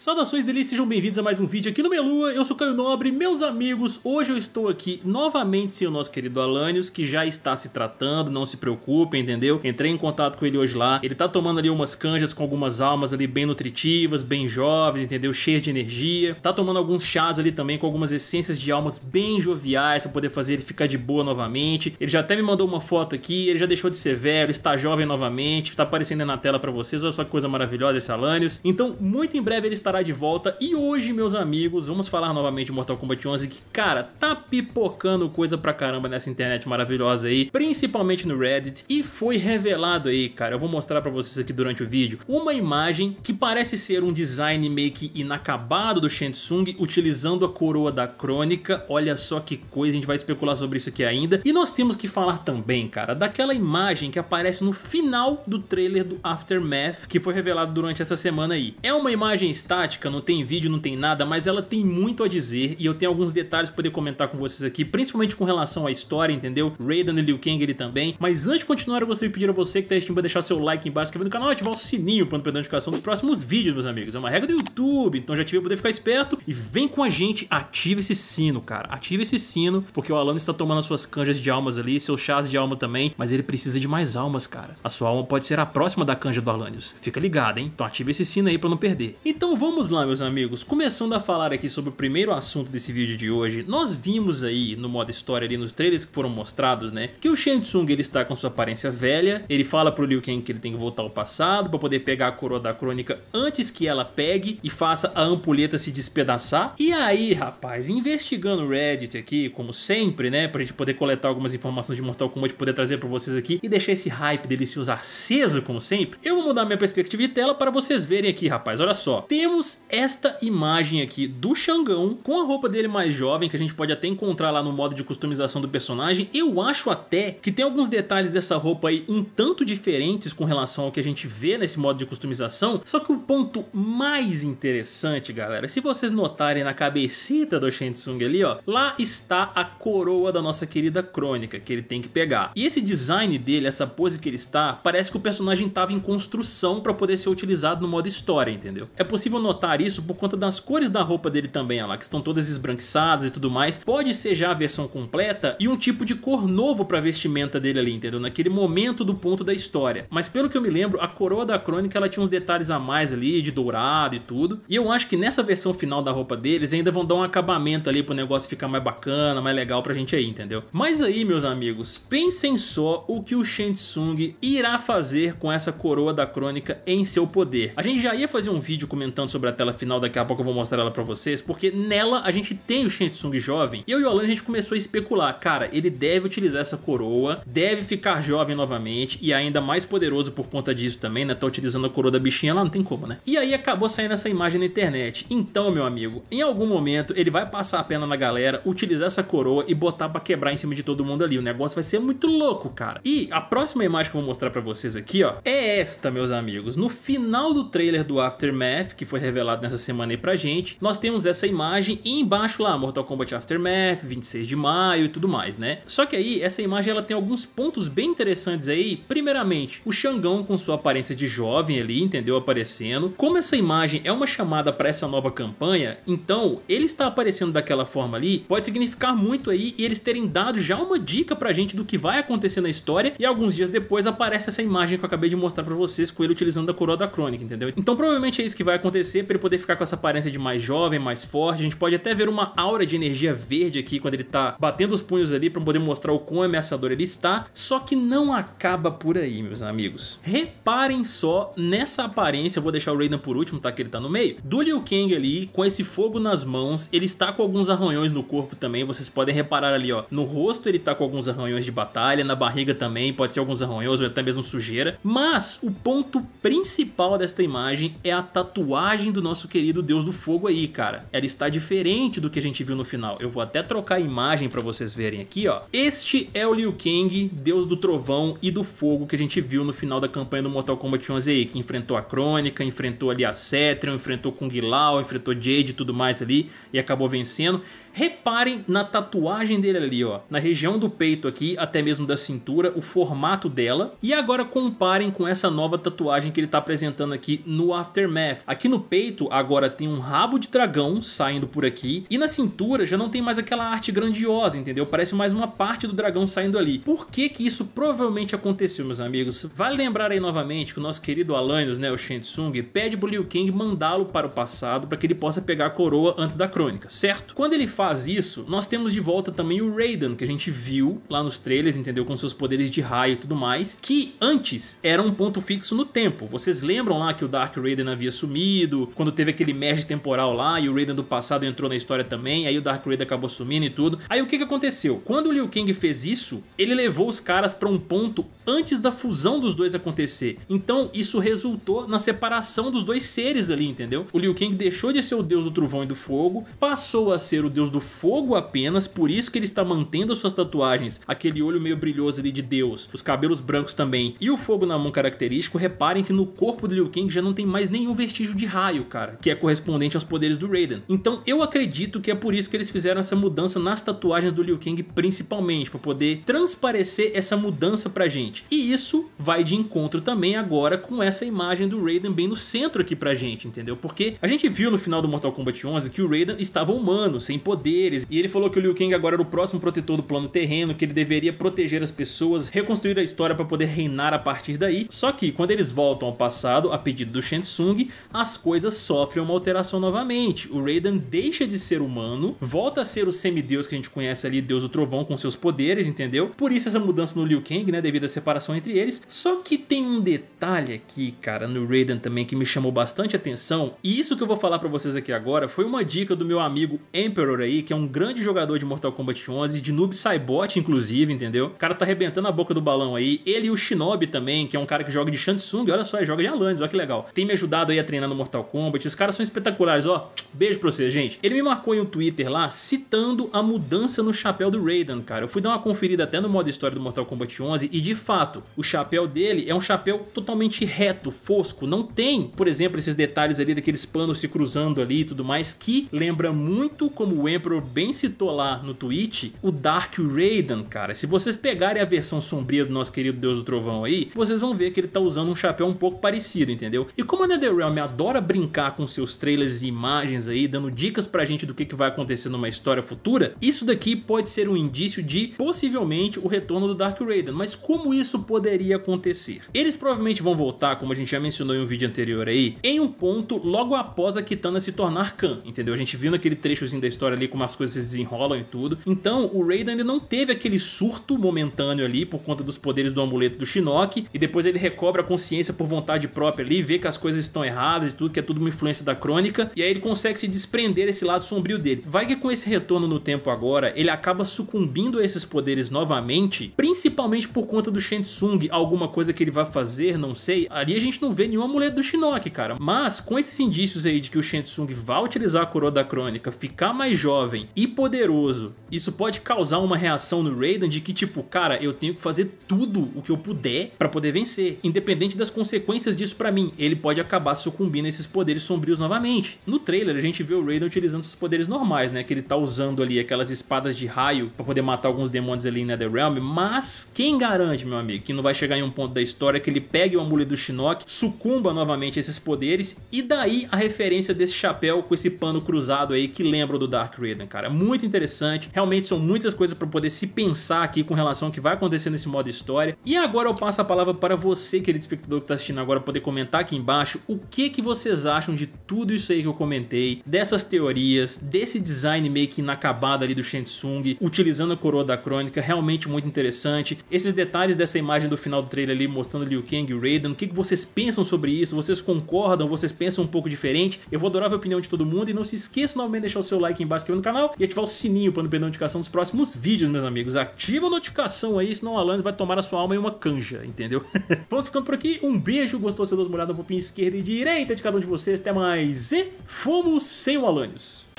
Saudações delícias, sejam bem-vindos a mais um vídeo aqui no Melua, eu sou Caio Nobre, meus amigos, hoje eu estou aqui novamente sem o nosso querido Alanios, que já está se tratando, não se preocupem, entendeu? Entrei em contato com ele hoje lá, ele tá tomando ali umas canjas com algumas almas ali bem nutritivas, bem jovens, entendeu? Cheias de energia, tá tomando alguns chás ali também com algumas essências de almas bem joviais para poder fazer ele ficar de boa novamente, ele já até me mandou uma foto aqui, ele já deixou de ser velho, está jovem novamente, tá aparecendo aí na tela para vocês, olha só que coisa maravilhosa esse Alanios, então muito em breve ele está estará de volta e hoje, meus amigos, vamos falar novamente de Mortal Kombat 11 que, cara, tá pipocando coisa pra caramba nessa internet maravilhosa aí, principalmente no Reddit e foi revelado aí, cara, eu vou mostrar pra vocês aqui durante o vídeo, uma imagem que parece ser um design make inacabado do Shensung utilizando a coroa da crônica, olha só que coisa, a gente vai especular sobre isso aqui ainda e nós temos que falar também, cara, daquela imagem que aparece no final do trailer do Aftermath que foi revelado durante essa semana aí. É uma imagem está não tem vídeo, não tem nada, mas ela tem muito a dizer e eu tenho alguns detalhes para poder comentar com vocês aqui, principalmente com relação à história, entendeu? Raiden e Liu Kang ele também. Mas antes de continuar, eu gostaria de pedir a você que tá assistindo para deixar seu like embaixo, inscrever no canal ativar o sininho para não perder a notificação dos próximos vídeos, meus amigos. É uma regra do YouTube, então já tive poder ficar esperto e vem com a gente, ativa esse sino, cara. Ativa esse sino, porque o Alan está tomando as suas canjas de almas ali, seus chás de alma também, mas ele precisa de mais almas, cara. A sua alma pode ser a próxima da canja do Alanios. Fica ligado, hein? Então ativa esse sino aí para não perder. Então vamos lá, meus amigos. Começando a falar aqui sobre o primeiro assunto desse vídeo de hoje, nós vimos aí no modo história, ali nos trailers que foram mostrados, né, que o Shang Tsung ele está com sua aparência velha, ele fala pro Liu Kang que ele tem que voltar ao passado para poder pegar a coroa da crônica antes que ela pegue e faça a ampulheta se despedaçar. E aí, rapaz, investigando o Reddit aqui, como sempre, né, pra gente poder coletar algumas informações de Mortal Kombat, e poder trazer para vocês aqui e deixar esse hype delicioso aceso, como sempre, eu vou mudar minha perspectiva de tela para vocês verem aqui, rapaz, olha só. Temos temos esta imagem aqui do Xangão com a roupa dele mais jovem, que a gente pode até encontrar lá no modo de customização do personagem. Eu acho até que tem alguns detalhes dessa roupa aí um tanto diferentes com relação ao que a gente vê nesse modo de customização. Só que o ponto mais interessante, galera, se vocês notarem na cabecita do Shensung ali, ó, lá está a coroa da nossa querida crônica que ele tem que pegar. E esse design dele, essa pose que ele está, parece que o personagem estava em construção para poder ser utilizado no modo história, entendeu? É possível notar isso por conta das cores da roupa dele também, olha lá, que estão todas esbranquiçadas e tudo mais. Pode ser já a versão completa e um tipo de cor novo pra vestimenta dele ali, entendeu? Naquele momento do ponto da história. Mas pelo que eu me lembro, a coroa da crônica ela tinha uns detalhes a mais ali, de dourado e tudo. E eu acho que nessa versão final da roupa deles ainda vão dar um acabamento ali pro negócio ficar mais bacana, mais legal pra gente aí, entendeu? Mas aí, meus amigos, pensem só o que o Shensung irá fazer com essa coroa da crônica em seu poder. A gente já ia fazer um vídeo comentando sobre a tela final, daqui a pouco eu vou mostrar ela pra vocês, porque nela a gente tem o Shensung jovem, e eu e o Alan a gente começou a especular, cara, ele deve utilizar essa coroa, deve ficar jovem novamente, e ainda mais poderoso por conta disso também, né, tá utilizando a coroa da bichinha lá, não tem como, né? E aí acabou saindo essa imagem na internet, então, meu amigo, em algum momento ele vai passar a pena na galera, utilizar essa coroa e botar pra quebrar em cima de todo mundo ali, o negócio vai ser muito louco, cara. E a próxima imagem que eu vou mostrar pra vocês aqui, ó, é esta, meus amigos, no final do trailer do Aftermath, que foi foi revelado nessa semana aí pra gente, nós temos essa imagem e embaixo lá Mortal Kombat Aftermath, 26 de maio e tudo mais, né? Só que aí essa imagem ela tem alguns pontos bem interessantes aí. Primeiramente, o Xangão com sua aparência de jovem ali, entendeu? Aparecendo. Como essa imagem é uma chamada para essa nova campanha, então ele está aparecendo daquela forma ali, pode significar muito aí e eles terem dado já uma dica pra gente do que vai acontecer na história e alguns dias depois aparece essa imagem que eu acabei de mostrar pra vocês com ele utilizando a coroa da crônica, entendeu? Então provavelmente é isso que vai acontecer acontecer para ele poder ficar com essa aparência de mais jovem, mais forte. A gente pode até ver uma aura de energia verde aqui quando ele tá batendo os punhos ali para poder mostrar o quão ameaçador ele está. Só que não acaba por aí, meus amigos. Reparem só nessa aparência, eu vou deixar o Raiden por último, tá? Que ele tá no meio. Do Liu Kang ali, com esse fogo nas mãos, ele está com alguns arranhões no corpo também, vocês podem reparar ali, ó. No rosto ele tá com alguns arranhões de batalha, na barriga também, pode ser alguns arranhões ou até mesmo sujeira. Mas o ponto principal desta imagem é a tatuagem imagem do nosso querido Deus do Fogo aí, cara. Ela está diferente do que a gente viu no final. Eu vou até trocar a imagem para vocês verem aqui, ó. Este é o Liu Kang, Deus do Trovão e do Fogo que a gente viu no final da campanha do Mortal Kombat 11 aí, que enfrentou a Crônica, enfrentou ali a Cetrion, enfrentou Kung Lao, enfrentou Jade e tudo mais ali e acabou vencendo. Reparem na tatuagem dele ali, ó, na região do peito aqui, até mesmo da cintura, o formato dela. E agora comparem com essa nova tatuagem que ele está apresentando aqui no Aftermath. Aqui no peito agora tem um rabo de dragão saindo por aqui e na cintura já não tem mais aquela arte grandiosa, entendeu? Parece mais uma parte do dragão saindo ali. Por que que isso provavelmente aconteceu, meus amigos? Vale lembrar aí novamente que o nosso querido Alanios, né, o Shensung, pede pro Liu Kang mandá-lo para o passado para que ele possa pegar a coroa antes da crônica, certo? Quando ele faz isso, nós temos de volta também o Raiden, que a gente viu lá nos trailers, entendeu? Com seus poderes de raio e tudo mais, que antes era um ponto fixo no tempo. Vocês lembram lá que o Dark Raiden havia sumido, quando teve aquele merge temporal lá e o Raiden do passado entrou na história também, aí o Dark Raiden acabou sumindo e tudo. Aí o que, que aconteceu? Quando o Liu Kang fez isso, ele levou os caras para um ponto antes da fusão dos dois acontecer. Então isso resultou na separação dos dois seres ali, entendeu? O Liu Kang deixou de ser o deus do trovão e do fogo, passou a ser o deus deus do fogo apenas, por isso que ele está mantendo as suas tatuagens, aquele olho meio brilhoso ali de deus, os cabelos brancos também e o fogo na mão característico, reparem que no corpo do Liu Kang já não tem mais nenhum vestígio de raio, cara, que é correspondente aos poderes do Raiden. Então eu acredito que é por isso que eles fizeram essa mudança nas tatuagens do Liu Kang principalmente, para poder transparecer essa mudança pra gente. E isso vai de encontro também agora com essa imagem do Raiden bem no centro aqui pra gente, entendeu? Porque a gente viu no final do Mortal Kombat 11 que o Raiden estava humano, sem poder poderes. E ele falou que o Liu Kang agora era o próximo protetor do plano terreno, que ele deveria proteger as pessoas, reconstruir a história para poder reinar a partir daí. Só que quando eles voltam ao passado, a pedido do Shensung, as coisas sofrem uma alteração novamente. O Raiden deixa de ser humano, volta a ser o semideus que a gente conhece ali, Deus do Trovão com seus poderes, entendeu? Por isso essa mudança no Liu Kang, né, devido à separação entre eles. Só que tem um detalhe aqui, cara, no Raiden também que me chamou bastante atenção. E isso que eu vou falar para vocês aqui agora foi uma dica do meu amigo Emperor aí, aí, que é um grande jogador de Mortal Kombat 11, de noob Saibot, inclusive, entendeu? O cara tá arrebentando a boca do balão aí. Ele e o Shinobi também, que é um cara que joga de Shansung, olha só, ele joga de Alanis, olha que legal. Tem me ajudado aí a treinar no Mortal Kombat, os caras são espetaculares, ó. Beijo pra vocês, gente. Ele me marcou em um Twitter lá, citando a mudança no chapéu do Raiden, cara. Eu fui dar uma conferida até no modo história do Mortal Kombat 11 e, de fato, o chapéu dele é um chapéu totalmente reto, fosco. Não tem, por exemplo, esses detalhes ali daqueles panos se cruzando ali e tudo mais, que lembra muito como o Emperor bem citou lá no tweet, o Dark Raiden, cara. Se vocês pegarem a versão sombria do nosso querido Deus do Trovão aí, vocês vão ver que ele tá usando um chapéu um pouco parecido, entendeu? E como a NetherRealm adora brincar com seus trailers e imagens aí, dando dicas pra gente do que, que vai acontecer numa história futura, isso daqui pode ser um indício de, possivelmente, o retorno do Dark Raiden. Mas como isso poderia acontecer? Eles provavelmente vão voltar, como a gente já mencionou em um vídeo anterior aí, em um ponto logo após a Kitana se tornar Khan, entendeu? A gente viu naquele trechozinho da história ali como as coisas se desenrolam e tudo. Então, o Raiden ele não teve aquele surto momentâneo ali por conta dos poderes do amuleto do Shinnok, e depois ele recobra a consciência por vontade própria ali, vê que as coisas estão erradas e tudo, que é tudo uma influência da crônica, e aí ele consegue se desprender desse lado sombrio dele. Vai que com esse retorno no tempo agora, ele acaba sucumbindo a esses poderes novamente, principalmente por conta do Shensung, alguma coisa que ele vai fazer, não sei. Ali a gente não vê nenhum amuleto do Shinnok, cara. Mas com esses indícios aí de que o Shensung vai utilizar a coroa da crônica, ficar mais jovem jovem e poderoso, isso pode causar uma reação no Raiden de que tipo, cara, eu tenho que fazer tudo o que eu puder para poder vencer, independente das consequências disso para mim. Ele pode acabar sucumbindo a esses poderes sombrios novamente. No trailer a gente vê o Raiden utilizando seus poderes normais, né, que ele tá usando ali aquelas espadas de raio para poder matar alguns demônios ali em Netherrealm, mas quem garante, meu amigo, que não vai chegar em um ponto da história que ele pegue o amuleto do Shinnok, sucumba novamente a esses poderes e daí a referência desse chapéu com esse pano cruzado aí que lembra do Dark Raiden Raiden, cara. É muito interessante. Realmente são muitas coisas para poder se pensar aqui com relação ao que vai acontecer nesse modo história. E agora eu passo a palavra para você, querido espectador que está assistindo agora, poder comentar aqui embaixo o que, que vocês acham de tudo isso aí que eu comentei, dessas teorias, desse design meio que inacabado ali do Shensung, utilizando a coroa da crônica, realmente muito interessante. Esses detalhes dessa imagem do final do trailer ali mostrando Liu Kang e Raiden, o que, que vocês pensam sobre isso? Vocês concordam? Vocês pensam um pouco diferente? Eu vou adorar a opinião de todo mundo e não se esqueça novamente de deixar o seu like embaixo no canal e ativar o sininho para não perder a notificação dos próximos vídeos, meus amigos. Ativa a notificação aí, senão a Alanis vai tomar a sua alma em uma canja, entendeu? Vamos ficando por aqui. Um beijo, gostou, seu doce molhado, um pouquinho esquerda e direita de cada um de vocês. Até mais e fomos sem o Alanios.